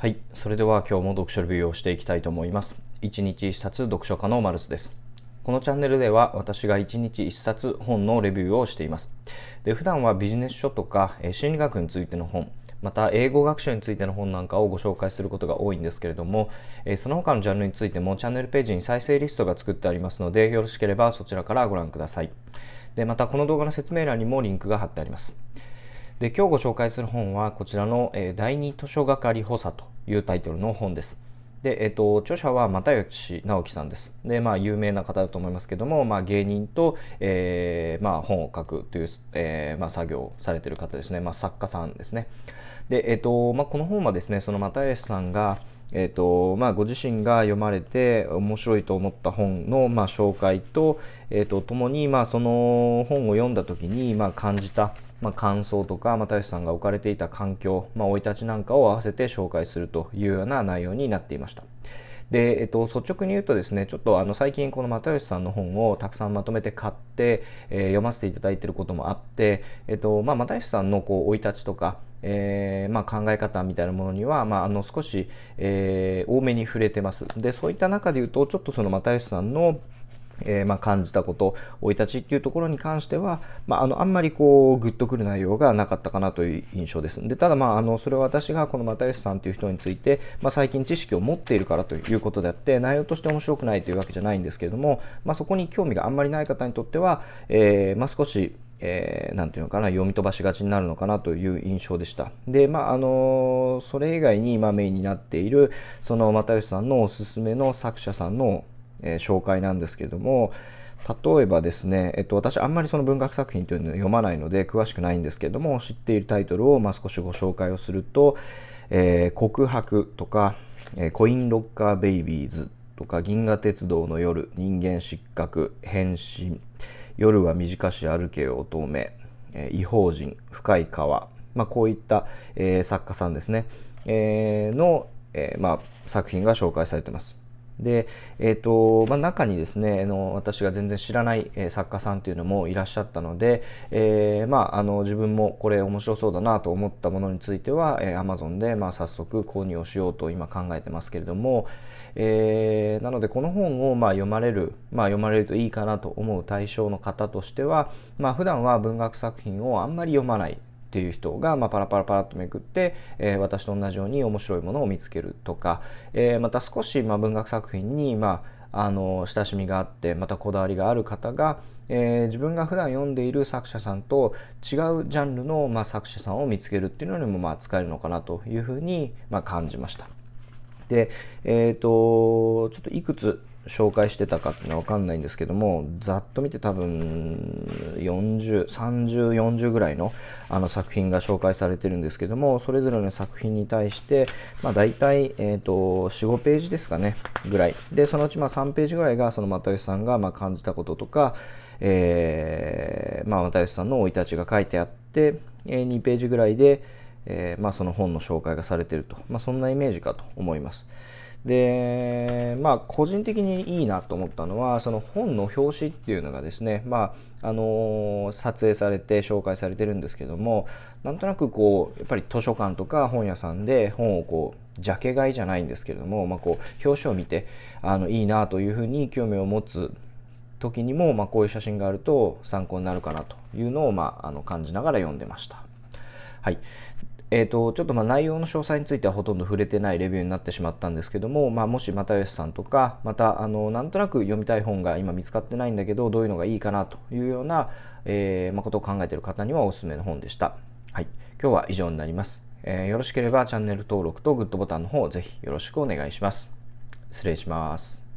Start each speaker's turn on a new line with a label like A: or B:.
A: はい、それでは今日も読書レビューをしていきたいと思います。一日一冊読書家のマルスです。このチャンネルでは私が一日一冊本のレビューをしています。で普段はビジネス書とか心理学についての本、また英語学習についての本なんかをご紹介することが多いんですけれども、その他のジャンルについてもチャンネルページに再生リストが作ってありますので、よろしければそちらからご覧ください。でまたこの動画の説明欄にもリンクが貼ってあります。で今日ご紹介する本はこちらの、えー、第二図書係補佐というタイトルの本です。で、えっ、と、著者は又吉直樹さんです。で、まあ、有名な方だと思いますけども、まあ、芸人と、えー、まあ、本を書くという、えー、まあ、作業をされてる方ですね。まあ、作家さんですね。で、えっ、と、まあ、この本はですね、その又吉さんが、えーとまあ、ご自身が読まれて面白いと思った本の、まあ、紹介と,、えーと、も共に、まあ、その本を読んだ時に、まあ、感じた、まあ、感想とか、ま吉さんが置かれていた環境生、まあ、い立ちなんかを合わせて紹介するというような内容になっていました。で、えっと、率直に言うとですね、ちょっとあの最近この又吉さんの本をたくさんまとめて買って、えー、読ませていただいてることもあって、えっと、まあ、又吉さんのこう生い立ちとか、えー、まあ、考え方みたいなものには、まあ、あの少し、えー、多めに触れてます。でそういった中で言うとちょっとその又吉さんの、えー、ま感じたこと生い立ちっていうところに関しては、まああ、のあんまりこうグッとくる内容がなかったかなという印象です。でただ、まあ、あのそれは私がこの又吉さんという人について、まあ、最近知識を持っているからということであって内容として面白くないというわけじゃないんですけれども、まそこに興味があんまりない方にとっては、えー、ま少しえー、て言うのかな、読み飛ばしがちになるのかなという印象でした。で、まあ、あのそれ以外に今メインになっている、その又吉さんのおすすめの作者さんのえー、紹介なんですけども例えばですね、えっと、私あんまりその文学作品というのを読まないので詳しくないんですけれども知っているタイトルをま少しご紹介をすると「えー、告白」とか、えコインロッカーベイビーズ」とか「銀河鉄道の夜」「人間失格」「変身」「夜は短し歩けよ乙女」え異邦人」「深い川」まあ、こういった、えー、作家さんですね、えー、の、えー、まあ、作品が紹介されてます。で、えーとまあ、中にですねの私が全然知らない作家さんというのもいらっしゃったので、えー、まあ、あの自分もこれ面白そうだなと思ったものについては、えー、Amazon で、まあ、早速購入をしようと今考えてますけれども、えー、なのでこの本を、ま読まれる、まあ、読まれるといいかなと思う対象の方としては、まあ、普段は文学作品をあんまり読まないっていう人が、まあ、パラパラパラっとめくって、えー、私と同じように面白いものを見つけるとか、えー、また少し、まあ、文学作品に、まあ、あの親しみがあってまたこだわりがある方が、えー、自分が普段読んでいる作者さんと違うジャンルの、まあ、作者さんを見つけるっていうのにも、まあ、使えるのかなというふうに、まあ、感じました。で、えーと、とちょっといくつ紹介してたかっていうのは分かんないんですけどもざっと見て多分403040ぐらいのあの作品が紹介されてるんですけどもそれぞれの作品に対して、まあ、大体、えー45ページですかねぐらいでそのうちまあ3ページぐらいがその又吉さんがまあ感じたこととか、えーまあ、又吉さんの生い立ちが書いてあって、えー、2ページぐらいで、えーまあ、その本の紹介がされてると、まあ、そんなイメージかと思います。で、まあ、個人的にいいなと思ったのは、その本の表紙っていうのがですね、まあ、あのー、撮影されて紹介されてるんですけども、なんとなくこう、やっぱり図書館とか本屋さんで本をこう、ジャケ買いじゃないんですけれども、まあ、こう、表紙を見て、あの、いいなというふうに興味を持つ時にも、まあ、こういう写真があると参考になるかなというのを、まあ、あの感じながら読んでました。はい、えーと、ちょっとまあ内容の詳細についてはほとんど触れてないレビューになってしまったんですけども、まあ、もし又吉さんとかまたあのなんとなく読みたい本が今見つかってないんだけどどういうのがいいかなというような、えーまあ、ことを考えている方にはおすすめの本でした、はい、今日は以上になります、えー、よろしければチャンネル登録とグッドボタンの方ぜひよろしくお願いします失礼します